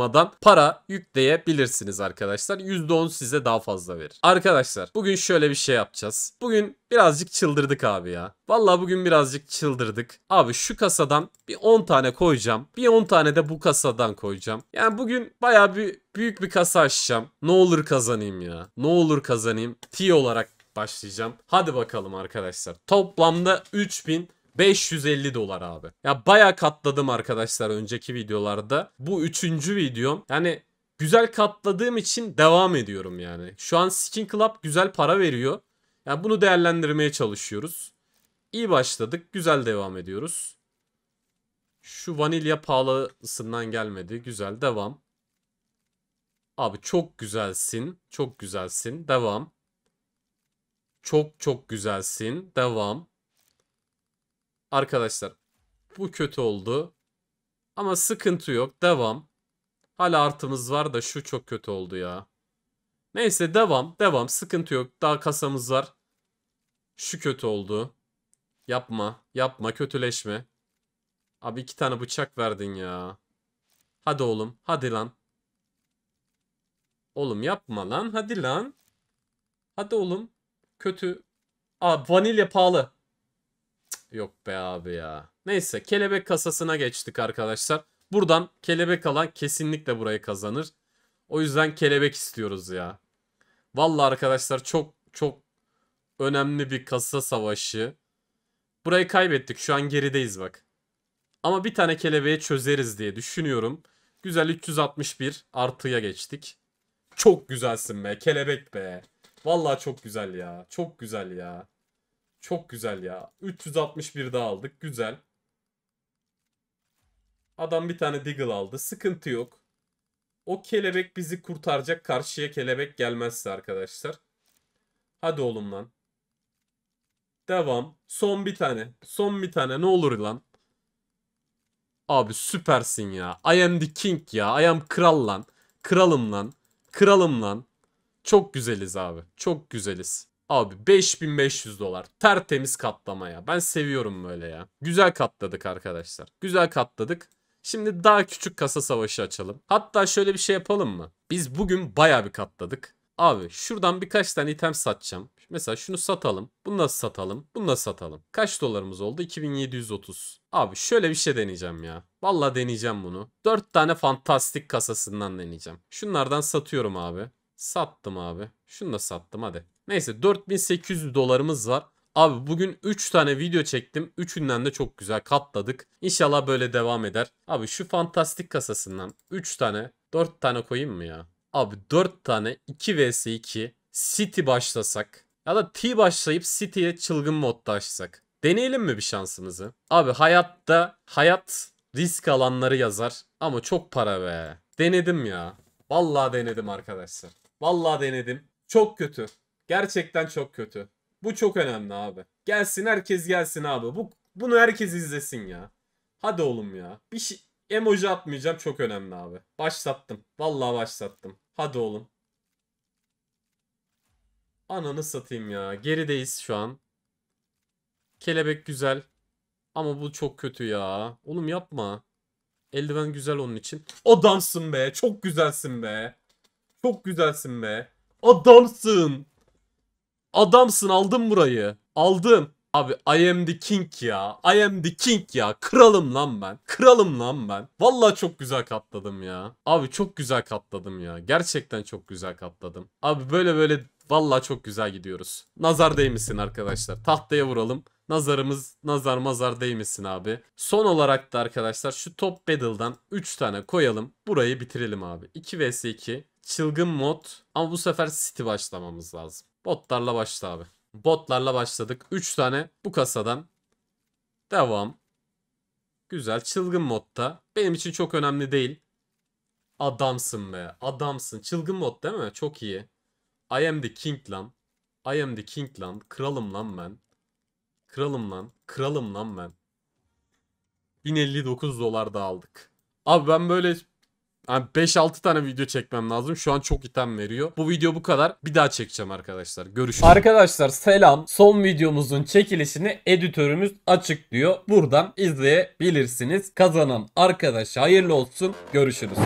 uygulamadan para yükleyebilirsiniz arkadaşlar. %10 size daha fazla verir. Arkadaşlar bugün şöyle bir şey yapacağız. Bugün birazcık çıldırdık abi ya. vallahi bugün birazcık çıldırdık. Abi şu kasadan bir 10 tane koyacağım. Bir 10 tane de bu kasadan koyacağım. Yani bugün baya bir büyük bir kasa açacağım. Ne olur kazanayım ya. Ne olur kazanayım. T olarak başlayacağım. Hadi bakalım arkadaşlar. Toplamda 3000 550 dolar abi. Ya baya katladım arkadaşlar önceki videolarda. Bu üçüncü videom. Yani güzel katladığım için devam ediyorum yani. Şu an Skin Club güzel para veriyor. Yani bunu değerlendirmeye çalışıyoruz. İyi başladık. Güzel devam ediyoruz. Şu vanilya pahalısından gelmedi. Güzel devam. Abi çok güzelsin. Çok güzelsin. Devam. Çok çok güzelsin. Devam. Arkadaşlar bu kötü oldu. Ama sıkıntı yok. Devam. Hala artımız var da şu çok kötü oldu ya. Neyse devam. Devam. Sıkıntı yok. Daha kasamız var. Şu kötü oldu. Yapma. Yapma. Kötüleşme. Abi iki tane bıçak verdin ya. Hadi oğlum. Hadi lan. Oğlum yapma lan. Hadi lan. Hadi oğlum. Kötü. Aa vanilya pahalı. Yok be abi ya. Neyse kelebek kasasına geçtik arkadaşlar. Buradan kelebek alan kesinlikle burayı kazanır. O yüzden kelebek istiyoruz ya. Valla arkadaşlar çok çok önemli bir kasa savaşı. Burayı kaybettik. Şu an gerideyiz bak. Ama bir tane kelebeği çözeriz diye düşünüyorum. Güzel 361 artıya geçtik. Çok güzelsin be kelebek be. Valla çok güzel ya. Çok güzel ya. Çok güzel ya. 361 daha aldık. Güzel. Adam bir tane Deagle aldı. Sıkıntı yok. O kelebek bizi kurtaracak. Karşıya kelebek gelmezse arkadaşlar. Hadi oğlum lan. Devam. Son bir tane. Son bir tane. Ne olur lan. Abi süpersin ya. I am the king ya. I am kral lan. Kralım lan. Kralım lan. Çok güzeliz abi. Çok güzeliz. Abi 5500 dolar. Tertemiz katlama ya. Ben seviyorum böyle ya. Güzel katladık arkadaşlar. Güzel katladık. Şimdi daha küçük kasa savaşı açalım. Hatta şöyle bir şey yapalım mı? Biz bugün baya bir katladık. Abi şuradan birkaç tane item satacağım. Mesela şunu satalım. Bunu nasıl satalım. Bunu nasıl satalım. Kaç dolarımız oldu? 2730. Abi şöyle bir şey deneyeceğim ya. Valla deneyeceğim bunu. 4 tane fantastik kasasından deneyeceğim. Şunlardan satıyorum abi. Sattım abi. Şunu da sattım hadi. Neyse 4800 dolarımız var. Abi bugün 3 tane video çektim. Üçünden de çok güzel katladık. İnşallah böyle devam eder. Abi şu fantastik kasasından 3 tane 4 tane koyayım mı ya? Abi 4 tane 2 vs 2 City başlasak. Ya da T başlayıp City'ye çılgın modda açsak. Deneyelim mi bir şansımızı? Abi hayatta hayat risk alanları yazar ama çok para be. Denedim ya. Vallahi denedim arkadaşlar. Vallahi denedim. Çok kötü. Gerçekten çok kötü. Bu çok önemli abi. Gelsin herkes gelsin abi. Bu bunu herkes izlesin ya. Hadi oğlum ya. Bir şey emoji atmayacağım çok önemli abi. Başlattım. Vallahi başlattım. Hadi oğlum. Ananı satayım ya. Gerideyiz şu an. Kelebek güzel. Ama bu çok kötü ya. Oğlum yapma. Eldiven güzel onun için. Adamsın be. Çok güzelsin be. Çok güzelsin be. Adamsın. Adamsın aldım burayı. Aldım. Abi I am the king ya. I am the king ya. Kralım lan ben. Kralım lan ben. Vallahi çok güzel katladım ya. Abi çok güzel katladım ya. Gerçekten çok güzel katladım. Abi böyle böyle Valla çok güzel gidiyoruz. Nazar değmişsin arkadaşlar. Tahtaya vuralım. Nazarımız nazar mazar değmişsin abi. Son olarak da arkadaşlar şu top battle'dan 3 tane koyalım. Burayı bitirelim abi. 2 vs 2. Çılgın mod. Ama bu sefer city başlamamız lazım. Botlarla başla abi. Botlarla başladık. 3 tane bu kasadan. Devam. Güzel. Çılgın modda. Benim için çok önemli değil. Adamsın be. Adamsın. Çılgın mod değil mi? Çok iyi. I am the king lan. I am the king lan. Kralım lan ben. Kralım lan. Kralım lan ben. 1059 dolar da aldık. Abi ben böyle yani 5-6 tane video çekmem lazım. Şu an çok item veriyor. Bu video bu kadar. Bir daha çekeceğim arkadaşlar. Görüşürüz. Arkadaşlar selam. Son videomuzun çekilişini editörümüz açıklıyor. Buradan izleyebilirsiniz. Kazanan arkadaşa hayırlı olsun. Görüşürüz.